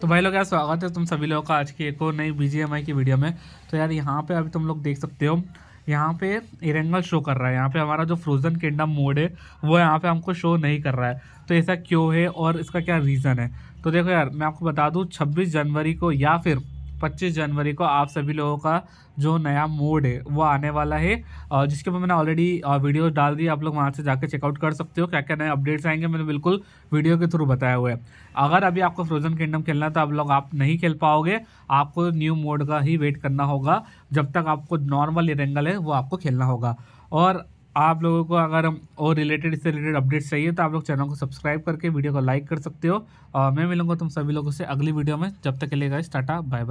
तो भाई लोग यार स्वागत है तुम सभी लोगों का आज की एक और नई बी की वीडियो में तो यार यहाँ पे अभी तुम लोग देख सकते हो यहाँ पे इरेंगल शो कर रहा है यहाँ पे हमारा जो फ्रोजन किंगडम मोड है वो यहाँ पे हमको शो नहीं कर रहा है तो ऐसा क्यों है और इसका क्या रीज़न है तो देखो यार मैं आपको बता दूँ छब्बीस जनवरी को या फिर पच्चीस जनवरी को आप सभी लोगों का जो नया मोड है वो आने वाला है और जिसके ऊपर मैंने ऑलरेडी वीडियो डाल दी आप लोग वहाँ से जाकर चेकआउट कर सकते हो क्या क्या नए अपडेट्स आएंगे मैंने बिल्कुल वीडियो के थ्रू बताया हुआ है अगर अभी आपको फ्रोजन किंगडम खेलना है तो आप लोग आप नहीं खेल पाओगे आपको न्यू मोड का ही वेट करना होगा जब तक आपको नॉर्मल इरेंगल है वो आपको खेलना होगा और आप लोगों को अगर और रिलेटेड इससे रिलेटेड अपडेट्स चाहिए तो आप लोग चैनल को सब्सक्राइब करके वीडियो को लाइक कर सकते हो और मैं मिलूंगा तुम सभी लोगों से अगली वीडियो में जब तक के लिए गए टाटा बाय